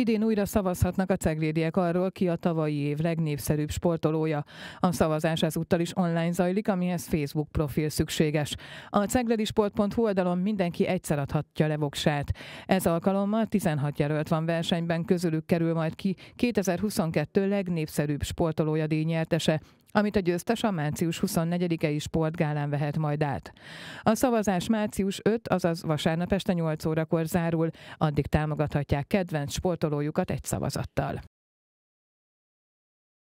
Idén újra szavazhatnak a ceglédiek arról, ki a tavalyi év legnépszerűbb sportolója. A szavazás ezúttal is online zajlik, amihez Facebook profil szükséges. A ceglédisport.hu oldalon mindenki egyszer adhatja le voksát. Ez alkalommal 16 jelölt van versenyben, közülük kerül majd ki 2022 legnépszerűbb sportolója díjnyertese amit a győztes a március 24-i sportgálán vehet majd át. A szavazás március 5, azaz vasárnap este 8 órakor zárul, addig támogathatják kedvenc sportolójukat egy szavazattal.